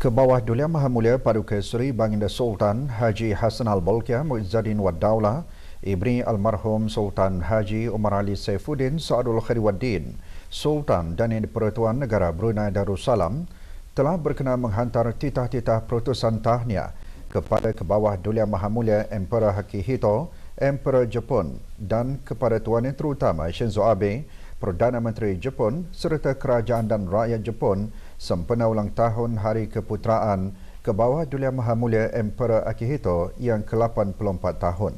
Ke bawah Dulia Maha Mulia Paduka Seri Banginda Sultan Haji Hassan al Bolkiah Muizzadin Waddaulah Ibni Almarhum Sultan Haji Umar Ali Saifuddin Saadul Khairuddin Sultan dan Yang Dipertuan Negara Brunei Darussalam telah berkenan menghantar titah-titah perutusan tahniah kepada ke bawah Dulia Maha Mulia Emperor Hakihito, Emperor Jepun dan kepada Tuan Yang Terutama Shinzo Abe, Perdana Menteri Jepun serta Kerajaan dan Rakyat Jepun sempena ulang tahun Hari Keputeraan ke bawah Dulia Maha Mulia Emperor Akihito yang ke-84 tahun.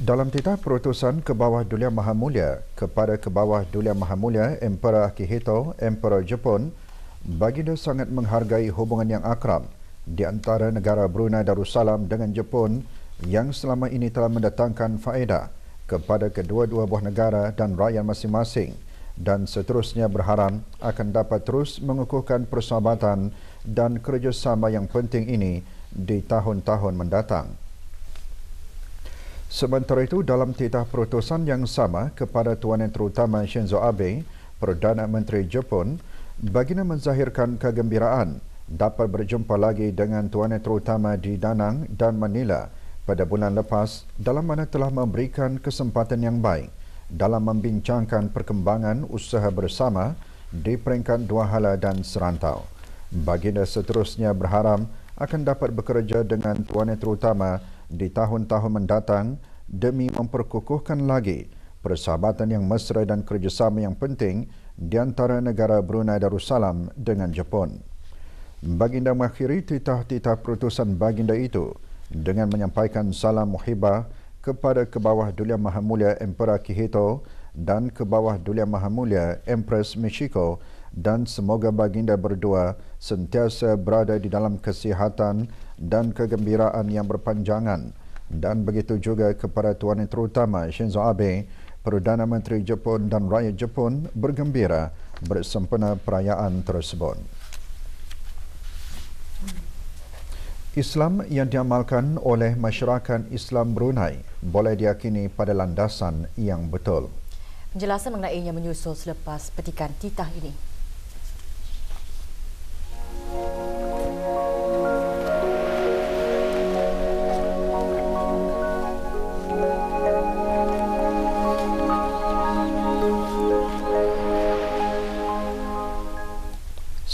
Dalam titah perutusan ke bawah Dulia Maha Mulia kepada ke bawah Dulia Maha Mulia Emperor Akihito, Emperor Jepun, Baginda sangat menghargai hubungan yang akrab di antara negara Brunei Darussalam dengan Jepun yang selama ini telah mendatangkan faedah kepada kedua-dua buah negara dan rakyat masing-masing dan seterusnya berharap akan dapat terus mengukuhkan persahabatan dan kerjasama yang penting ini di tahun-tahun mendatang. Sementara itu, dalam titah perutusan yang sama kepada Tuan Yang Terutama Shinzo Abe, Perdana Menteri Jepun, baginda menzahirkan kegembiraan dapat berjumpa lagi dengan Tuan Yang Terutama di Danang dan Manila pada bulan lepas dalam mana telah memberikan kesempatan yang baik dalam membincangkan perkembangan usaha bersama di peringkat dua hala dan serantau. Baginda seterusnya berharap akan dapat bekerja dengan tuan terutama di tahun-tahun mendatang demi memperkukuhkan lagi persahabatan yang mesra dan kerjasama yang penting di antara negara Brunei Darussalam dengan Jepun. Baginda mengakhiri titah-titah perutusan baginda itu dengan menyampaikan salam muhibah kepada ke bawah Yang Maha Mulia Emperor Kihito dan ke bawah Yang Maha Mulia Empress Michiko dan semoga baginda berdua sentiasa berada di dalam kesihatan dan kegembiraan yang berpanjangan dan begitu juga kepada Tuan Yang Terutama Shinzo Abe Perdana Menteri Jepun dan rakyat Jepun bergembira bersempena perayaan tersebut. Islam yang diamalkan oleh masyarakat Islam Brunei boleh diakini pada landasan yang betul. Penjelasan mengenainya menyusul selepas petikan titah ini.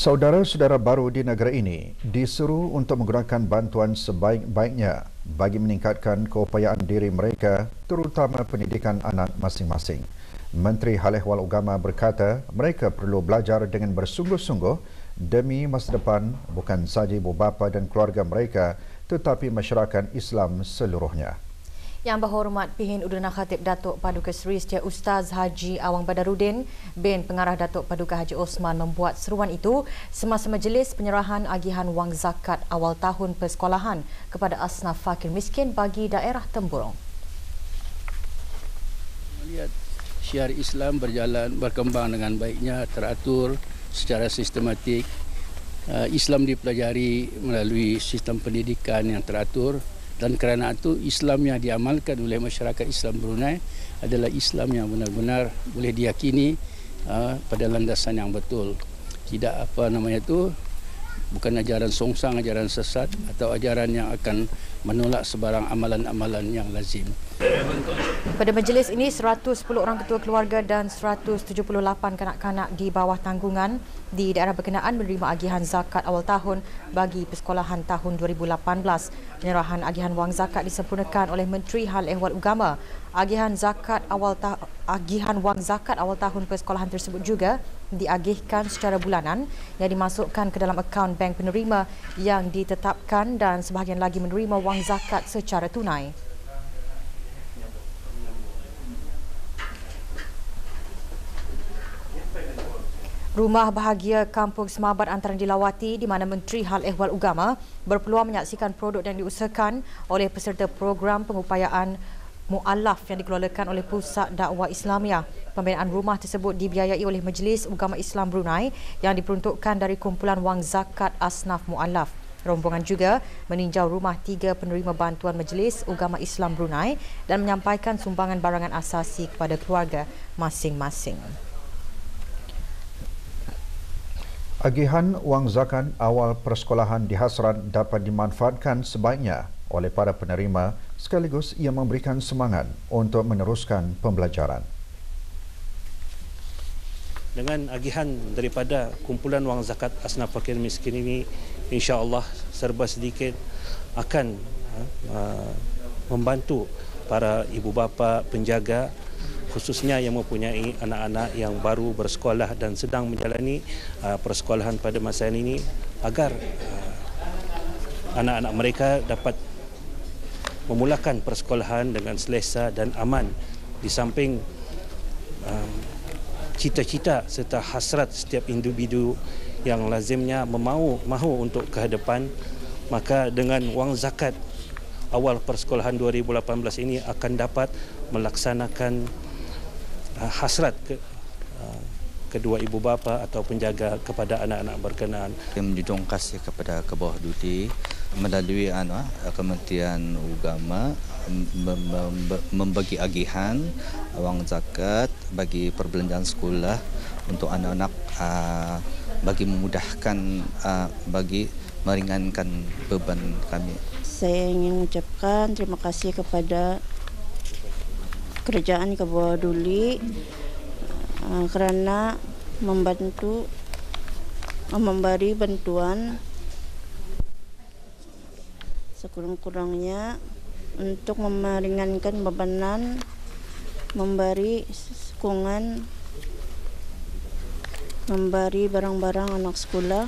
Saudara-saudara baru di negara ini disuruh untuk menggunakan bantuan sebaik-baiknya bagi meningkatkan keupayaan diri mereka terutama pendidikan anak masing-masing. Menteri Hal Ehwal berkata mereka perlu belajar dengan bersungguh-sungguh demi masa depan bukan sahaja ibu bapa dan keluarga mereka tetapi masyarakat Islam seluruhnya. Yang berhormat Pihin Udana Khatib Datuk Paduka Seri Setia Ustaz Haji Awang Badarudin bin Pengarah Datuk Paduka Haji Osman membuat seruan itu semasa majlis penyerahan agihan wang zakat awal tahun persekolahan kepada asnaf fakir miskin bagi daerah Temburong. Melihat syiar Islam berjalan berkembang dengan baiknya teratur secara sistematik uh, Islam dipelajari melalui sistem pendidikan yang teratur dan kerana itu Islam yang diamalkan oleh masyarakat Islam Brunei adalah Islam yang benar-benar boleh diyakini uh, pada landasan yang betul. Tidak apa namanya itu bukan ajaran songsang, ajaran sesat atau ajaran yang akan menolak sebarang amalan-amalan yang lazim. Pada majlis ini, 110 orang ketua keluarga dan 178 kanak-kanak di bawah tanggungan di daerah berkenaan menerima agihan zakat awal tahun bagi persekolahan tahun 2018. Penyerahan agihan wang zakat disempurnakan oleh Menteri Hal Ehwal Ugama. Agihan zakat awal agihan wang zakat awal tahun persekolahan tersebut juga diagihkan secara bulanan yang dimasukkan ke dalam akaun bank penerima yang ditetapkan dan sebahagian lagi menerima wang wang zakat secara tunai. Rumah bahagia Kampung Semabat antara dilawati di mana Menteri Hal Ehwal Ugama berpeluang menyaksikan produk yang diusahakan oleh peserta program pengupayaan mu'alaf yang dikelolakan oleh Pusat Dakwah Islamia. Pembinaan rumah tersebut dibiayai oleh Majlis Ugama Islam Brunei yang diperuntukkan dari kumpulan wang zakat asnaf mu'alaf. Rombongan juga meninjau rumah tiga penerima bantuan Majlis Ugama Islam Brunei dan menyampaikan sumbangan barangan asasi kepada keluarga masing-masing. Agihan wang zakat awal persekolahan di Hasran dapat dimanfaatkan sebaiknya oleh para penerima sekaligus ia memberikan semangat untuk meneruskan pembelajaran. Dengan agihan daripada kumpulan wang zakat asnaf fakir miskin ini insyaAllah serba sedikit akan ha, ha, membantu para ibu bapa penjaga khususnya yang mempunyai anak-anak yang baru bersekolah dan sedang menjalani ha, persekolahan pada masa ini agar ha, anak-anak ha, mereka dapat memulakan persekolahan dengan selesa dan aman di samping ha, cita-cita ha, serta hasrat setiap individu yang lazimnya memahu mahu untuk ke hadapan maka dengan wang zakat awal persekolahan 2018 ini akan dapat melaksanakan uh, hasrat ke, uh, kedua ibu bapa atau penjaga kepada anak-anak berkenaan. Menjunjung kasih kepada kebawah duti melalui anu uh, Kementerian Agama membagi agihan wang zakat bagi perbelanjaan sekolah untuk anak-anak bagi memudahkan uh, bagi meringankan beban kami. Saya ingin mengucapkan terima kasih kepada kerjaan Kebawah Duli uh, karena membantu uh, memberi bantuan sekurang-kurangnya untuk memeringankan bebanan memberi sokongan memberi barang-barang anak sekolah.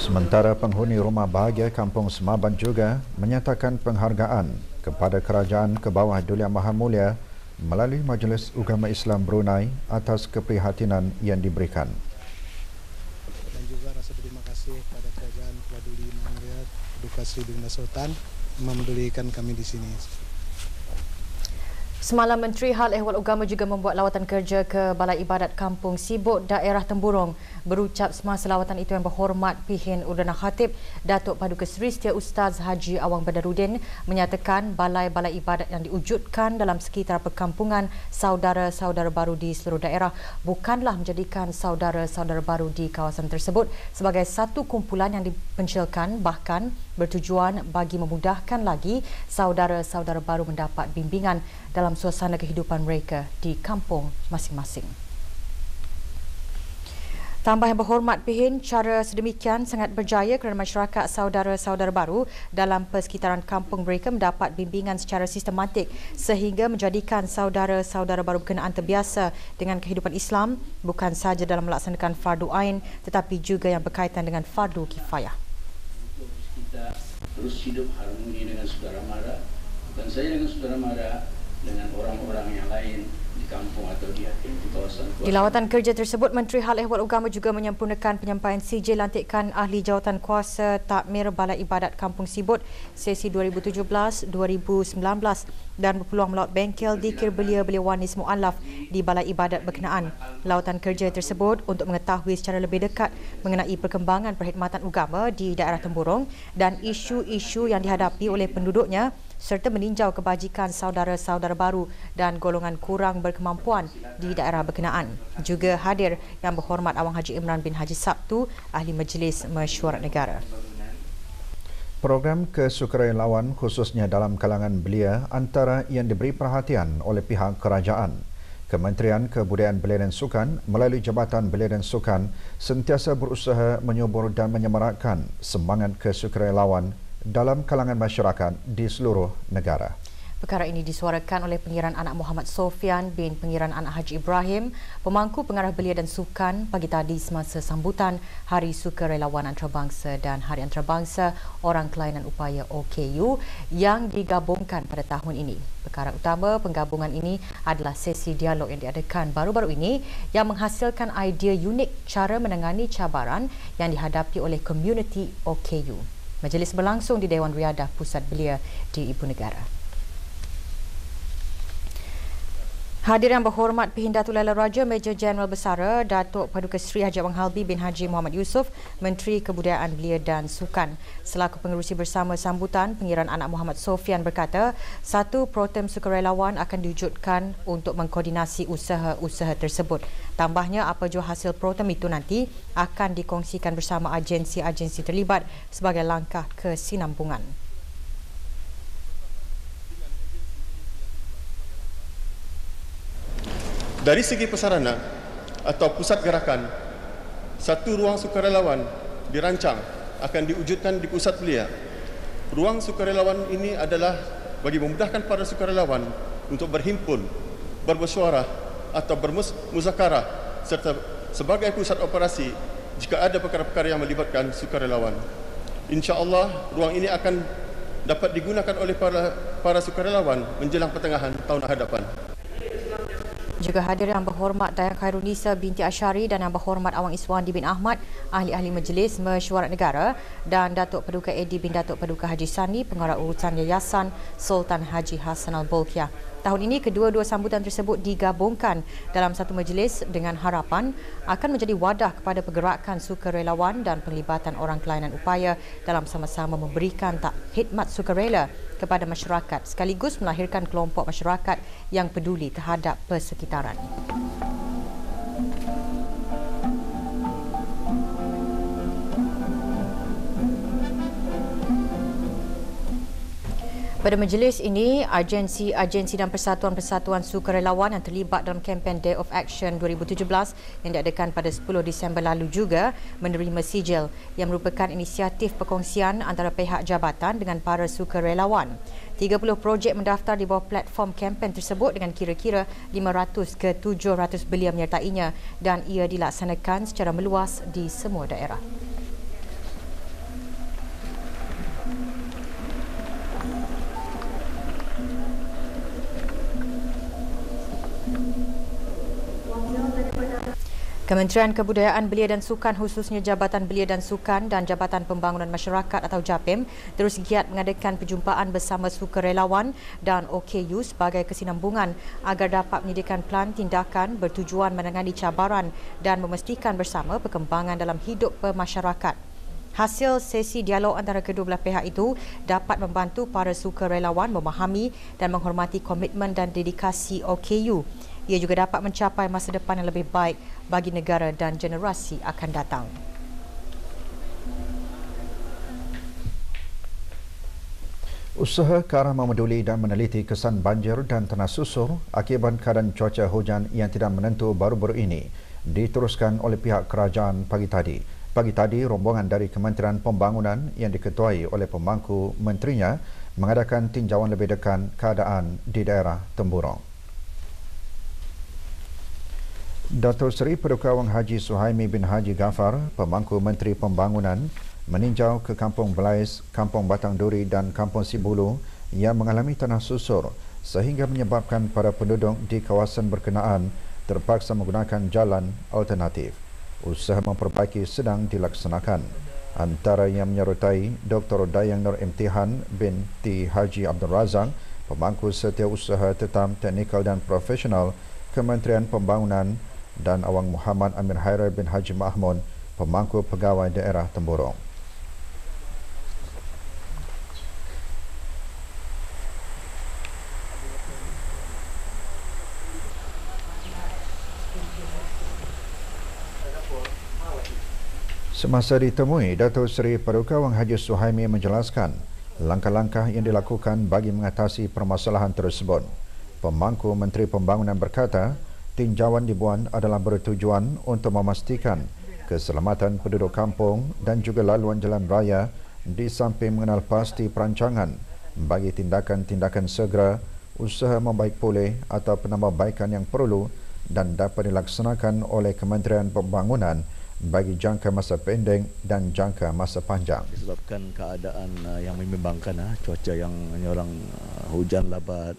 Sementara penghuni rumah bahagia Kampung Semaban juga menyatakan penghargaan kepada Kerajaan Kebawah Dulia Maha Mulia melalui Majlis Ugama Islam Brunei atas keprihatinan yang diberikan. Dan juga rasa terima kasih kepada Kerajaan Kebawah Dulia Maha Mulia Duka Sri Sultan membelikan kami di sini. Semalam Menteri Hal Ehwal Ugama juga membuat lawatan kerja ke Balai Ibadat Kampung Sibuk Daerah Temburong berucap semasa lawatan itu yang berhormat Pihin Udana Khatib Datuk Paduka Seri Setia Ustaz Haji Awang Badarudin menyatakan balai-balai ibadat yang diwujudkan dalam sekitar perkampungan saudara-saudara baru di seluruh daerah bukanlah menjadikan saudara-saudara baru di kawasan tersebut sebagai satu kumpulan yang dipencilkan bahkan bertujuan bagi memudahkan lagi saudara-saudara baru mendapat bimbingan dalam suasana kehidupan mereka di kampung masing-masing. Tambah yang berhormat Pihin, cara sedemikian sangat berjaya kerana masyarakat saudara-saudara baru dalam persekitaran kampung mereka mendapat bimbingan secara sistematik sehingga menjadikan saudara-saudara baru berkenaan terbiasa dengan kehidupan Islam bukan sahaja dalam melaksanakan fardu ain tetapi juga yang berkaitan dengan fardu kifayah kita terus hidup harmoni dengan saudara mara, bukan saya dengan saudara mara, dengan orang-orang yang lain, di kampung atau di atas di kawasan Kuala. Di lawatan kerja tersebut, Menteri Hal Ehwal Ugama juga menyempurnakan penyampaian CJ lantikan Ahli Jawatan Kuasa Takmir Balai Ibadat Kampung Sibut sesi 2017-2019 dan berpeluang melaut bengkel dikir belia belia Wanis alaf di Balai Ibadat berkenaan. Lawatan kerja tersebut untuk mengetahui secara lebih dekat mengenai perkembangan perkhidmatan ugama di daerah Temburong dan isu-isu yang dihadapi oleh penduduknya serta meninjau kebajikan saudara-saudara baru dan golongan kurang berkemampuan di daerah berkenaan. Juga hadir yang berhormat Awang Haji Imran bin Haji Sabtu, Ahli Majlis Mesyuarat Negara. Program kesukarelawan khususnya dalam kalangan belia antara yang diberi perhatian oleh pihak kerajaan. Kementerian Kebudayaan Belia dan Sukan melalui Jabatan Belia dan Sukan sentiasa berusaha menyubur dan menyemarakkan semangat kesukarelawan dalam kalangan masyarakat di seluruh negara. Perkara ini disuarakan oleh pengiran anak Muhammad Sofian bin pengiran anak Haji Ibrahim, pemangku pengarah belia dan sukan pagi tadi semasa sambutan Hari Sukarelawan Antarabangsa dan Hari Antarabangsa Orang Kelainan Upaya OKU yang digabungkan pada tahun ini. Perkara utama penggabungan ini adalah sesi dialog yang diadakan baru-baru ini yang menghasilkan idea unik cara menangani cabaran yang dihadapi oleh komuniti OKU. Majlis berlangsung di Dewan Riadah Pusat Belia di Ibu Negara. Hadir yang berhormat Pihinda Tulalan Raja Major General Besara Datuk Paduka Seri Haji Abang Halbi bin Haji Muhammad Yusof Menteri Kebudayaan Belia dan Sukan Selaku pengerusi bersama sambutan Pengiran Anak Muhammad Sofian berkata Satu protem sukarelawan akan diwujudkan untuk mengkoordinasi usaha-usaha tersebut Tambahnya apa jua hasil protem itu nanti akan dikongsikan bersama agensi-agensi terlibat sebagai langkah kesinambungan. dari segi pesarana atau pusat gerakan satu ruang sukarelawan dirancang akan diwujudkan di pusat belia ruang sukarelawan ini adalah bagi memudahkan para sukarelawan untuk berhimpun bermesyuarah atau bermuzakarah serta sebagai pusat operasi jika ada perkara-perkara yang melibatkan sukarelawan Insya Allah ruang ini akan dapat digunakan oleh para para sukarelawan menjelang pertengahan tahun hadapan juga hadir yang berhormat Dayang Khairunisa binti Ashari dan yang berhormat Awang Iswandi bin Ahmad, ahli-ahli majlis mesyuarat negara dan Datuk Peduka Edi bin Datuk Peduka Haji Sani, pengarah urusan Yayasan Sultan Haji Hassan Al Bolkiah. Tahun ini kedua-dua sambutan tersebut digabungkan dalam satu majlis dengan harapan akan menjadi wadah kepada pergerakan sukarelawan dan pelibatan orang kelainan upaya dalam sama-sama memberikan tak khidmat sukarela kepada masyarakat sekaligus melahirkan kelompok masyarakat yang peduli terhadap persekitaran. Pada majlis ini, agensi-agensi dan persatuan-persatuan sukarelawan yang terlibat dalam kempen Day of Action 2017 yang diadakan pada 10 Disember lalu juga menerima sijil yang merupakan inisiatif perkongsian antara pihak jabatan dengan para sukarelawan. 30 projek mendaftar di bawah platform kempen tersebut dengan kira-kira 500 ke 700 belia menyertainya dan ia dilaksanakan secara meluas di semua daerah. Kementerian Kebudayaan Belia dan Sukan khususnya Jabatan Belia dan Sukan dan Jabatan Pembangunan Masyarakat atau JAPIM terus giat mengadakan perjumpaan bersama sukarelawan dan OKU sebagai kesinambungan agar dapat menyediakan pelan tindakan bertujuan menangani cabaran dan memastikan bersama perkembangan dalam hidup pemasyarakat. Hasil sesi dialog antara kedua belah pihak itu dapat membantu para sukarelawan memahami dan menghormati komitmen dan dedikasi OKU ia juga dapat mencapai masa depan yang lebih baik bagi negara dan generasi akan datang. Usaha ke arah memeduli dan meneliti kesan banjir dan tanah susur akibat keadaan cuaca hujan yang tidak menentu baru-baru ini diteruskan oleh pihak kerajaan pagi tadi. Pagi tadi, rombongan dari Kementerian Pembangunan yang diketuai oleh pembangku menterinya mengadakan tinjauan lebih dekat keadaan di daerah Temburong. Dato' Seri Perukawang Haji Suhaimi bin Haji Gafar, pemangku Menteri Pembangunan, meninjau ke Kampung Belais, Kampung Batang Duri dan Kampung Sibulu yang mengalami tanah susur sehingga menyebabkan para penduduk di kawasan berkenaan terpaksa menggunakan jalan alternatif. Usaha memperbaiki sedang dilaksanakan. Antara yang menyertai Dr. Dayang Nur Imtihan T. Haji Abdul Razak, pemangku setiausaha tetam teknikal dan profesional Kementerian Pembangunan dan Awang Muhammad Amir Hairul bin Haji Mahmud, pemangku pegawai daerah Temburong. Semasa ditemui, Datuk Seri Paduka Wang Haji Suhaimi menjelaskan langkah-langkah yang dilakukan bagi mengatasi permasalahan tersebut. Pemangku Menteri Pembangunan berkata, tinjauan dibuat adalah bertujuan untuk memastikan keselamatan penduduk kampung dan juga laluan jalan raya di samping mengenal pasti perancangan bagi tindakan-tindakan segera usaha membaik pulih atau penambahbaikan yang perlu dan dapat dilaksanakan oleh Kementerian Pembangunan bagi jangka masa pendek dan jangka masa panjang. Disebabkan keadaan uh, yang membimbangkan, uh, cuaca yang menyorang uh, hujan labat,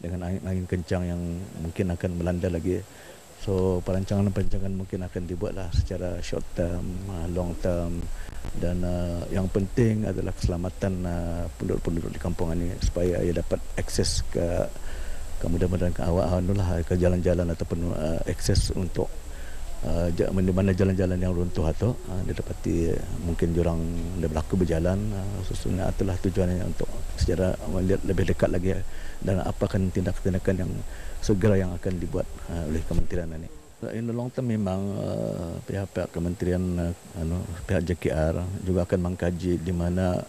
dengan angin, angin kencang yang mungkin akan melanda lagi. So perancangan-perancangan mungkin akan dibuatlah secara short term, ah, long term dan uh, yang penting adalah keselamatan uh, penduduk-penduduk di kampung ini supaya ia dapat akses ke kemudahan ke awak lah ke jalan-jalan ataupun uh, akses untuk uh, di mana jalan-jalan yang runtuh atau uh, dia mungkin jurang dia berlaku berjalan uh, sesungguhnya itulah tujuannya untuk secara melihat lebih dekat lagi dan apakah tindakan-tindakan yang segera yang akan dibuat uh, oleh kementerian ini. Uh, in the long term memang uh, pihak-pihak uh, kementerian uh, anu, pihak JKR juga akan mengkaji di mana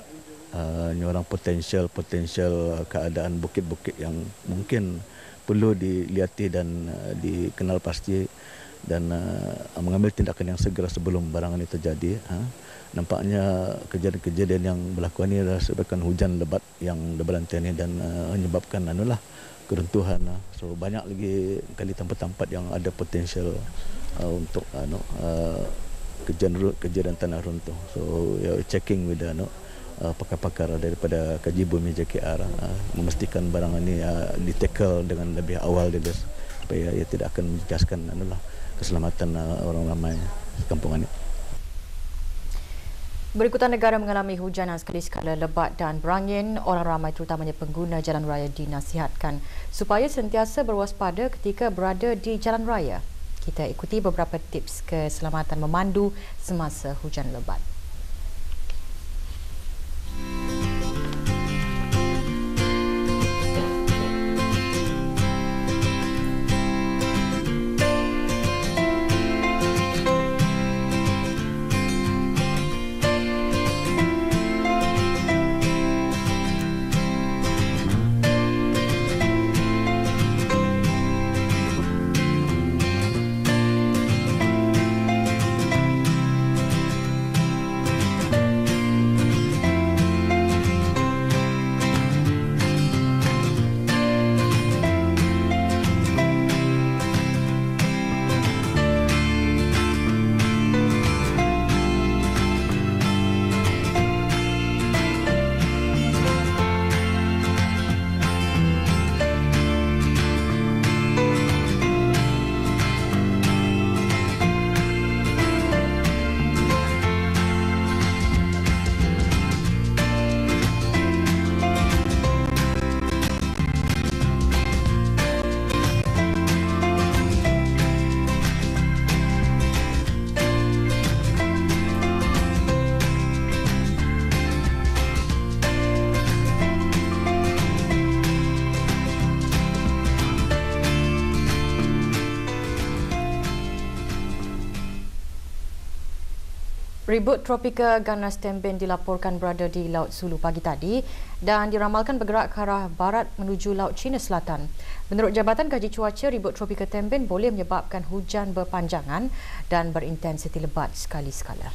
uh, orang potensial-potensial keadaan bukit-bukit yang mungkin perlu dilihati dan uh, dikenal pasti dan uh, mengambil tindakan yang segera sebelum barang ini terjadi. Ha? Nampaknya kejadian-kejadian yang berlaku ini adalah sebabkan hujan lebat yang berlantai ini dan uh, menyebabkan anulah keruntuhan. Uh. So banyak lagi kali tempat-tempat yang ada potensial uh, untuk uh, no, uh, kejadian, tanah runtuh. So ya, checking with uh, uh, pakar-pakar daripada kaji bumi JKR uh, ha. memastikan barang ini uh, ditackle dengan lebih awal dia, supaya ia tidak akan menjejaskan anulah uh, keselamatan uh, orang ramai kampungan ini. Berikutan negara mengalami hujan dan sekali skala lebat dan berangin, orang ramai terutamanya pengguna jalan raya dinasihatkan supaya sentiasa berwaspada ketika berada di jalan raya. Kita ikuti beberapa tips keselamatan memandu semasa hujan lebat. ribut tropika ganas tempen dilaporkan berada di Laut Sulu pagi tadi dan diramalkan bergerak ke arah barat menuju Laut China Selatan. Menurut Jabatan Kaji Cuaca, ribut tropika tempen boleh menyebabkan hujan berpanjangan dan berintensiti lebat sekali skala.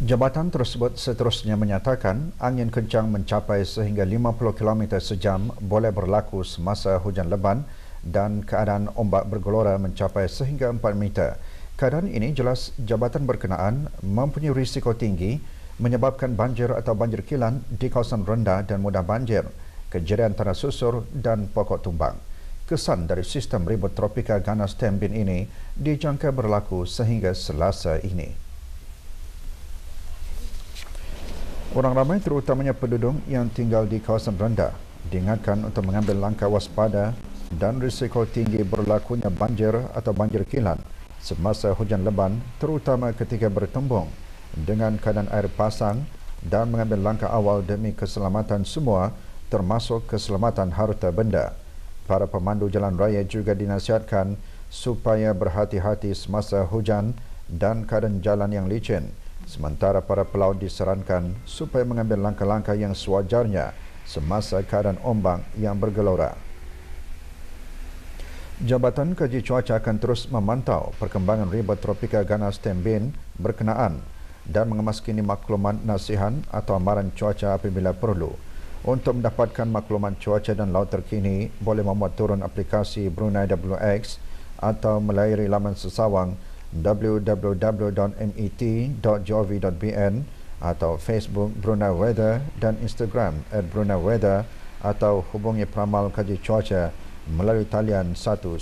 Jabatan tersebut seterusnya menyatakan angin kencang mencapai sehingga 50 km sejam boleh berlaku semasa hujan lebat dan keadaan ombak bergelora mencapai sehingga 4 meter. Keadaan ini jelas jabatan berkenaan mempunyai risiko tinggi menyebabkan banjir atau banjir kilan di kawasan rendah dan mudah banjir, kejadian tanah susur dan pokok tumbang. Kesan dari sistem ribut tropika ganas Tembin ini dijangka berlaku sehingga selasa ini. Orang ramai terutamanya penduduk yang tinggal di kawasan rendah diingatkan untuk mengambil langkah waspada dan risiko tinggi berlakunya banjir atau banjir kilan semasa hujan leban, terutama ketika bertembung dengan keadaan air pasang dan mengambil langkah awal demi keselamatan semua termasuk keselamatan harta benda. Para pemandu jalan raya juga dinasihatkan supaya berhati-hati semasa hujan dan keadaan jalan yang licin. Sementara para pelaut disarankan supaya mengambil langkah-langkah yang sewajarnya semasa keadaan ombak yang bergelora. Jabatan Kaji Cuaca akan terus memantau perkembangan riba tropika ganas tembin berkenaan dan mengemaskini makluman nasihan atau amaran cuaca apabila perlu. Untuk mendapatkan makluman cuaca dan laut terkini, boleh memuat turun aplikasi Brunei WX atau melayari laman sesawang www.met.gov.bn atau Facebook Brunei Weather dan Instagram at Brunei Weather atau hubungi Pramal Kaji Cuaca melalui talian 114.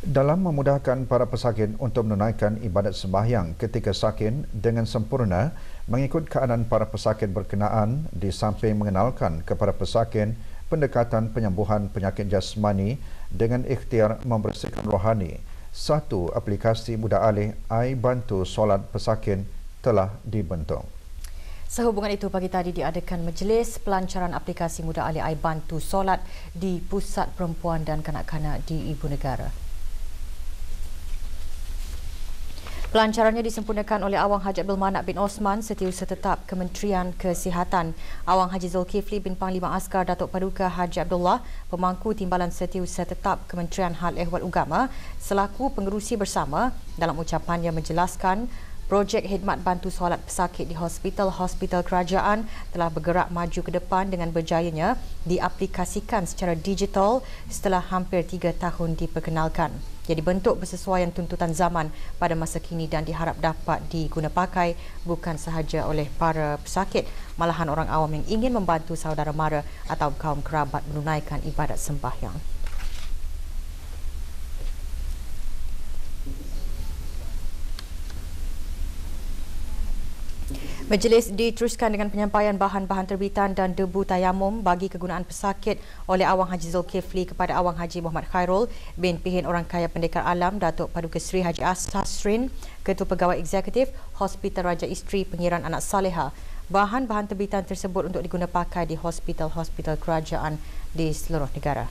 Dalam memudahkan para pesakit untuk menunaikan ibadat sembahyang ketika sakit dengan sempurna mengikut keadaan para pesakit berkenaan di samping mengenalkan kepada pesakit pendekatan penyembuhan penyakit jasmani dengan ikhtiar membersihkan rohani. Satu aplikasi mudah alih AI Bantu Solat Pesakit telah dibentuk. Sehubungan itu pagi tadi diadakan majlis pelancaran aplikasi muda Ali Ai Bantu Solat di Pusat Perempuan dan Kanak-kanak di Ibu Negara. Pelancarannya disempurnakan oleh Awang Haji Abdul Manak bin Osman setiausaha tetap Kementerian Kesihatan. Awang Haji Zulkifli bin Panglima Askar Datuk Paduka Haji Abdullah, pemangku timbalan setiausaha tetap Kementerian Hal Ehwal Ugama, selaku pengerusi bersama dalam ucapan yang menjelaskan Projek khidmat bantu solat pesakit di hospital-hospital kerajaan telah bergerak maju ke depan dengan berjayanya diaplikasikan secara digital setelah hampir tiga tahun diperkenalkan. Ia dibentuk bersesuaian tuntutan zaman pada masa kini dan diharap dapat digunapakai bukan sahaja oleh para pesakit malahan orang awam yang ingin membantu saudara mara atau kaum kerabat menunaikan ibadat sembahyang. Majlis diteruskan dengan penyampaian bahan-bahan terbitan dan debu tayamum bagi kegunaan pesakit oleh Awang Haji Zulkifli kepada Awang Haji Muhammad Khairul bin Pihin Orang Kaya Pendekar Alam Datuk Paduka Seri Haji Asasrin, Ketua Pegawai Eksekutif Hospital Raja Isteri Pengiran Anak Saleha. Bahan-bahan terbitan tersebut untuk pakai di hospital-hospital kerajaan di seluruh negara.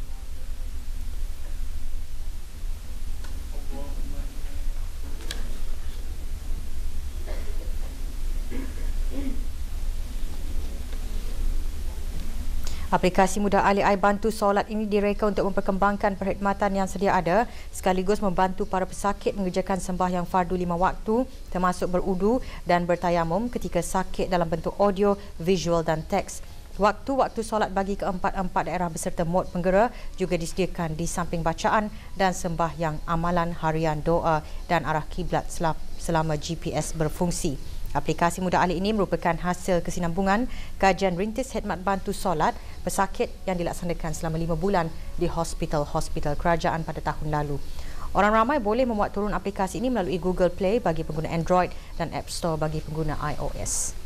Aplikasi mudah alih air bantu solat ini direka untuk memperkembangkan perkhidmatan yang sedia ada sekaligus membantu para pesakit mengerjakan sembah yang fardu lima waktu termasuk berudu dan bertayamum ketika sakit dalam bentuk audio, visual dan teks. Waktu-waktu solat bagi keempat-empat daerah beserta mod penggera juga disediakan di samping bacaan dan sembah yang amalan harian doa dan arah kiblat selama GPS berfungsi. Aplikasi Muda Alik ini merupakan hasil kesinambungan kajian rintis khidmat bantu solat pesakit yang dilaksanakan selama lima bulan di hospital-hospital kerajaan pada tahun lalu. Orang ramai boleh memuat turun aplikasi ini melalui Google Play bagi pengguna Android dan App Store bagi pengguna iOS.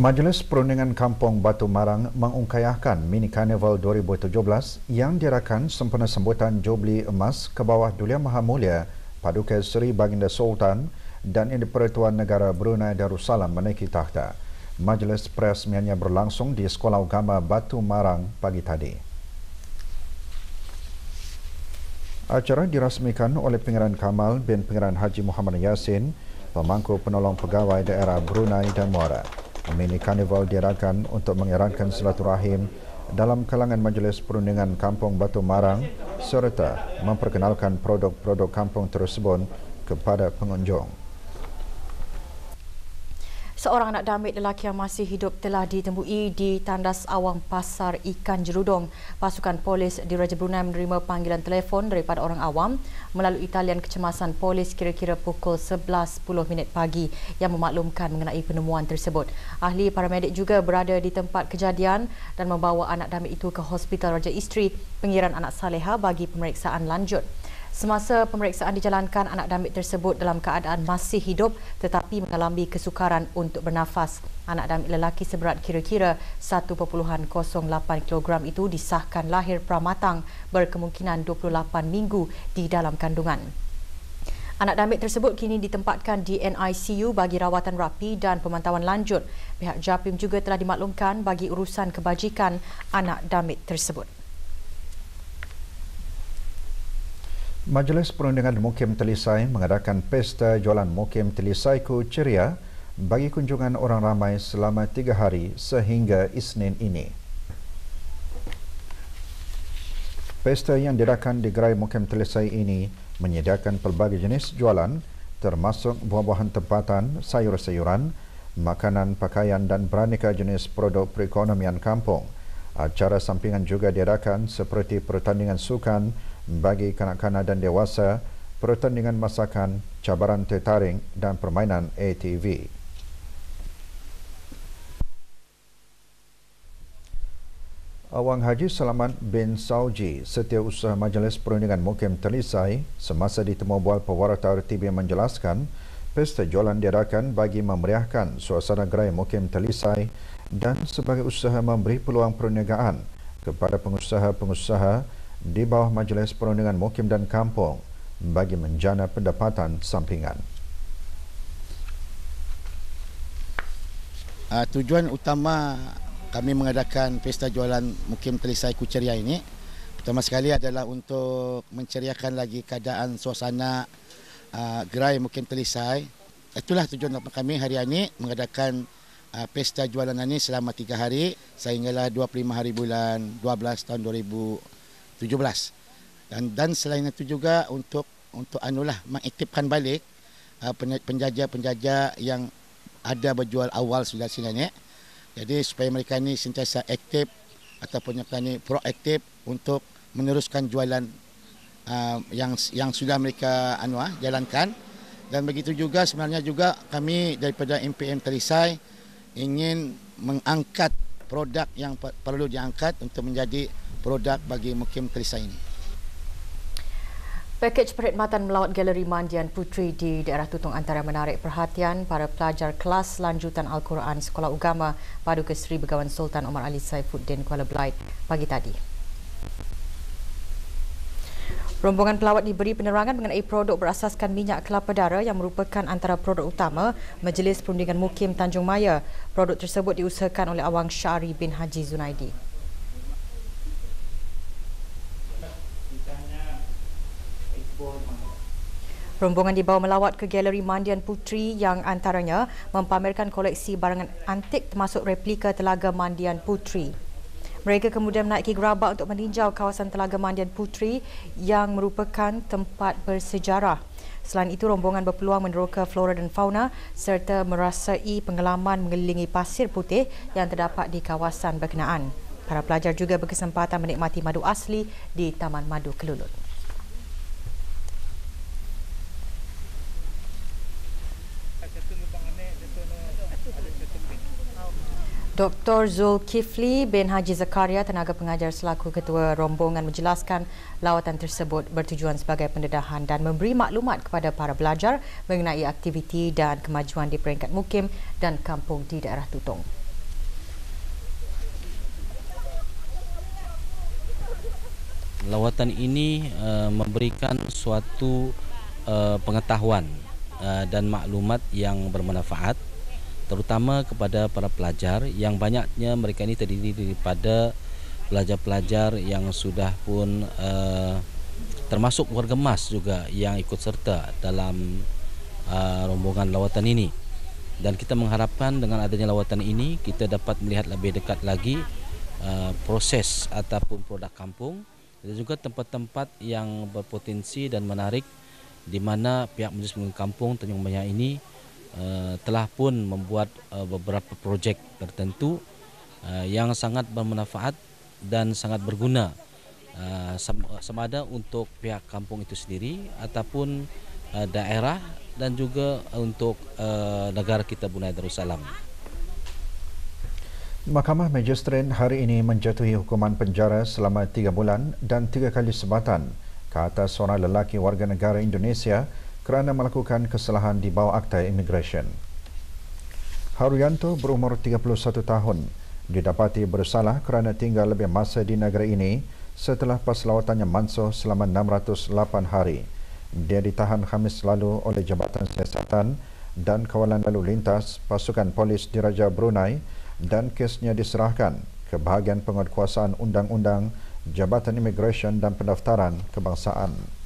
Majlis Perundingan Kampung Batu Marang mengungkayahkan Mini Carnival 2017 yang dirakan sempena sambutan Jubli Emas ke bawah Dulia Maha Mulia Paduka Seri Baginda Sultan dan Yang di Negara Brunei Darussalam menaiki tahta. Majlis peresmiannya berlangsung di Sekolah Agama Batu Marang pagi tadi. Acara dirasmikan oleh Pangeran Kamal bin Pangeran Haji Muhammad Yasin, pemangku penolong pegawai daerah Brunei dan Muara memilih karnival diadakan untuk mengerankan silaturahim dalam kalangan majlis perundingan Kampung Batu Marang serta memperkenalkan produk-produk kampung tersebut kepada pengunjung. Seorang anak damit lelaki yang masih hidup telah ditemui di tandas awam pasar ikan jerudong. Pasukan polis di Raja Brunei menerima panggilan telefon daripada orang awam melalui talian kecemasan polis kira-kira pukul 11.10 pagi yang memaklumkan mengenai penemuan tersebut. Ahli paramedik juga berada di tempat kejadian dan membawa anak damit itu ke Hospital Raja Isteri Pengiran Anak Saleha bagi pemeriksaan lanjut. Semasa pemeriksaan dijalankan, anak damit tersebut dalam keadaan masih hidup tetapi mengalami kesukaran untuk bernafas. Anak damit lelaki seberat kira-kira 1.08 kg itu disahkan lahir pramatang berkemungkinan 28 minggu di dalam kandungan. Anak damit tersebut kini ditempatkan di NICU bagi rawatan rapi dan pemantauan lanjut. Pihak JAPIM juga telah dimaklumkan bagi urusan kebajikan anak damit tersebut. Majlis Perundingan Mukim Telisai mengadakan pesta jualan Mukim Telisaiku Ceria bagi kunjungan orang ramai selama tiga hari sehingga Isnin ini. Pesta yang diadakan di Gerai Mukim Telisai ini menyediakan pelbagai jenis jualan termasuk buah-buahan tempatan, sayur-sayuran, makanan, pakaian dan beraneka jenis produk perekonomian kampung. Acara sampingan juga diadakan seperti pertandingan sukan, bagi kanak-kanak dan dewasa, pertandingan masakan, cabaran tetaring dan permainan ATV. Awang Haji Salaman bin Sauji, Setiausaha Majlis Perundingan Mukim Terlisai semasa ditemu bual pewarta RTB menjelaskan pesta jualan diadakan bagi memeriahkan suasana gerai Mukim Terlisai dan sebagai usaha memberi peluang perniagaan kepada pengusaha-pengusaha di bawah Majlis Perundingan Mukim dan Kampung bagi menjana pendapatan sampingan. Uh, tujuan utama kami mengadakan pesta jualan mukim telisai kuceria ini pertama sekali adalah untuk menceriakan lagi keadaan suasana uh, gerai mukim telisai. Itulah tujuan utama kami hari ini mengadakan uh, pesta jualan ini selama tiga hari sehinggalah 25 hari bulan 12 tahun 17. Dan dan selain itu juga untuk untuk anulah mengaktifkan balik uh, penjaja penjajah yang ada berjual awal sudah sini ni. Jadi supaya mereka ni sentiasa aktif ataupun mereka ni proaktif untuk meneruskan jualan uh, yang yang sudah mereka anuah uh, jalankan dan begitu juga sebenarnya juga kami daripada MPM Terisai ingin mengangkat produk yang perlu diangkat untuk menjadi produk bagi mukim Kelisa ini. Pakej perkhidmatan melawat Galeri Mandian Putri di daerah Tutong Antara menarik perhatian para pelajar kelas lanjutan Al-Quran Sekolah Ugama Paduka Seri Begawan Sultan Omar Ali Saifuddin Kuala Belait pagi tadi. Rombongan pelawat diberi penerangan mengenai produk berasaskan minyak kelapa dara yang merupakan antara produk utama Majlis Perundingan Mukim Tanjung Maya. Produk tersebut diusahakan oleh Awang Syari bin Haji Zunaidi. Rombongan dibawa melawat ke Galeri Mandian Putri yang antaranya mempamerkan koleksi barangan antik termasuk replika telaga Mandian Putri. Mereka kemudian menaiki gerabak untuk meninjau kawasan Telaga Mandian Putri yang merupakan tempat bersejarah. Selain itu, rombongan berpeluang meneroka flora dan fauna serta merasai pengalaman mengelilingi pasir putih yang terdapat di kawasan berkenaan. Para pelajar juga berkesempatan menikmati madu asli di Taman Madu Kelulut. Dr. Zul Kifli bin Haji Zakaria, tenaga pengajar selaku ketua rombongan menjelaskan lawatan tersebut bertujuan sebagai pendedahan dan memberi maklumat kepada para pelajar mengenai aktiviti dan kemajuan di peringkat mukim dan kampung di daerah Tutong. Lawatan ini uh, memberikan suatu uh, pengetahuan uh, dan maklumat yang bermanfaat terutama kepada para pelajar yang banyaknya mereka ini terdiri daripada pelajar-pelajar yang sudah pun uh, termasuk warga emas juga yang ikut serta dalam uh, rombongan lawatan ini dan kita mengharapkan dengan adanya lawatan ini kita dapat melihat lebih dekat lagi uh, proses ataupun produk kampung dan juga tempat-tempat yang berpotensi dan menarik di mana pihak Majlis Kampung Tanjung Banyak ini Eh, telah pun membuat eh, beberapa projek tertentu eh, yang sangat bermanfaat dan sangat berguna semada untuk pihak kampung itu sendiri ataupun daerah dan juga untuk negara kita Brunei Darussalam. Mahkamah Magistrin hari ini menjatuhi hukuman penjara selama tiga bulan dan tiga kali sebatan ke atas seorang lelaki warga negara Indonesia kerana melakukan kesalahan di bawah akta immigration, Haryanto berumur 31 tahun didapati bersalah kerana tinggal lebih masa di negara ini setelah pas lawatannya mansuh selama 608 hari. Dia ditahan Khamis lalu oleh Jabatan Siasatan dan Kawalan Lalu Lintas Pasukan Polis Diraja Brunei dan kesnya diserahkan ke bahagian penguatkuasaan Undang-Undang Jabatan immigration dan Pendaftaran Kebangsaan.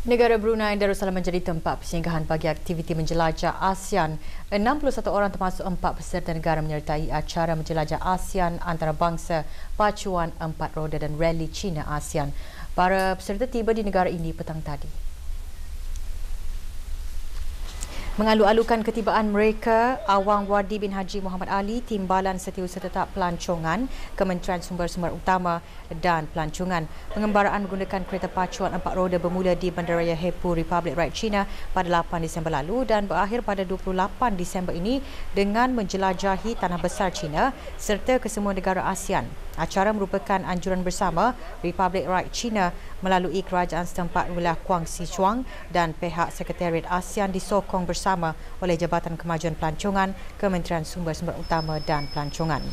Negara Brunei Darussalam menjadi tempat persinggahan bagi aktiviti menjelajah ASEAN. 61 orang termasuk empat peserta negara menyertai acara menjelajah ASEAN antarabangsa pacuan empat roda dan rally China ASEAN. Para peserta tiba di negara ini petang tadi mengalu-alukan ketibaan mereka Awang Wadi bin Haji Muhammad Ali Timbalan Setiausaha Tetap Pelancongan Kementerian Sumber-Sumber Utama dan Pelancongan. Pengembaraan menggunakan kereta pacuan empat roda bermula di Bandaraya Hepu Republik Rakyat China pada 8 Disember lalu dan berakhir pada 28 Disember ini dengan menjelajahi tanah besar China serta kesemua negara ASEAN. Acara merupakan anjuran bersama Republik Rakyat China melalui kerajaan setempat wilayah Kuang Si Chuang dan pihak Sekretariat ASEAN disokong bersama oleh Jabatan Kemajuan Pelancongan, Kementerian Sumber-Sumber Utama dan Pelancongan.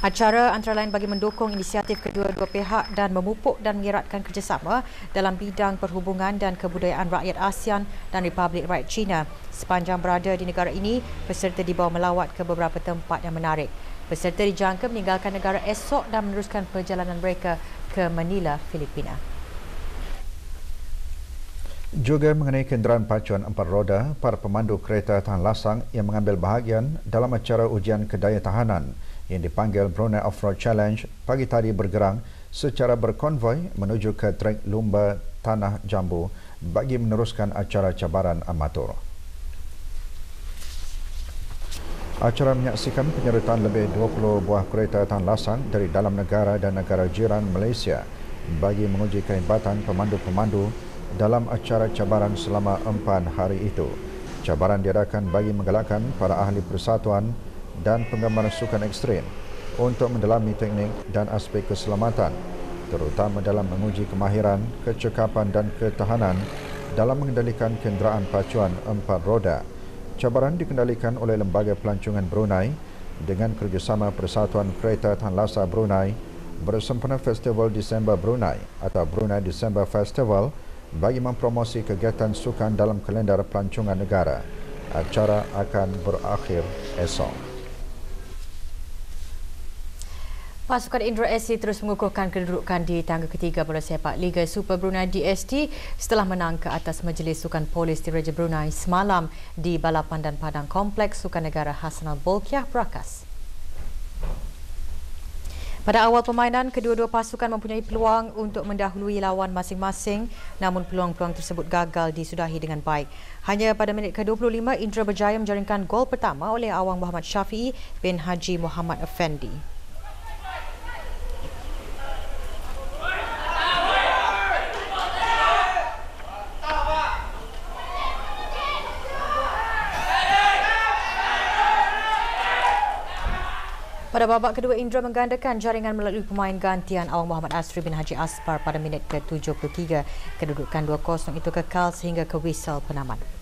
Acara antara lain bagi mendukung inisiatif kedua-dua pihak dan memupuk dan mengiratkan kerjasama dalam bidang perhubungan dan kebudayaan rakyat ASEAN dan Republik Rakyat China. Sepanjang berada di negara ini, peserta dibawa melawat ke beberapa tempat yang menarik. Peserta dijangka meninggalkan negara esok dan meneruskan perjalanan mereka ke Manila, Filipina. Juga mengenai kenderaan pacuan empat roda, para pemandu kereta tahan lasang yang mengambil bahagian dalam acara ujian kedaya tahanan yang dipanggil Brunei Offroad Challenge pagi tadi bergerang secara berkonvoi menuju ke trek Lumba Tanah Jambu bagi meneruskan acara cabaran amatur. Acara menyaksikan penyertaan lebih 20 buah kereta Tan Lasang dari dalam negara dan negara jiran Malaysia bagi menguji kehebatan pemandu-pemandu dalam acara cabaran selama 4 hari itu. Cabaran diadakan bagi menggalakkan para ahli persatuan dan penggemar sukan ekstrim untuk mendalami teknik dan aspek keselamatan terutama dalam menguji kemahiran, kecekapan dan ketahanan dalam mengendalikan kenderaan pacuan empat roda cabaran dikendalikan oleh Lembaga Pelancongan Brunei dengan kerjasama Persatuan Kereta Tan Lhasa Brunei bersempena Festival Disember Brunei atau Brunei Disember Festival bagi mempromosi kegiatan sukan dalam kalendar pelancongan negara. Acara akan berakhir esok. Pasukan Indra SC terus mengukuhkan kedudukan di tangga ketiga bola sepak Liga Super Brunei DST setelah menang ke atas Majlis Sukan Polis di Raja Brunei semalam di Balapan dan Padang Kompleks Sukan Negara Hasanal Bolkiah Prakas. Pada awal permainan, kedua-dua pasukan mempunyai peluang untuk mendahului lawan masing-masing namun peluang-peluang tersebut gagal disudahi dengan baik. Hanya pada minit ke-25, Indra berjaya menjaringkan gol pertama oleh Awang Muhammad Syafi'i bin Haji Muhammad Effendi. Pada babak kedua, Indra menggandakan jaringan melalui pemain gantian Awang Muhammad Asri bin Haji Aspar pada minit ke-73. Kedudukan 2-0 itu kekal sehingga ke whistle penamat.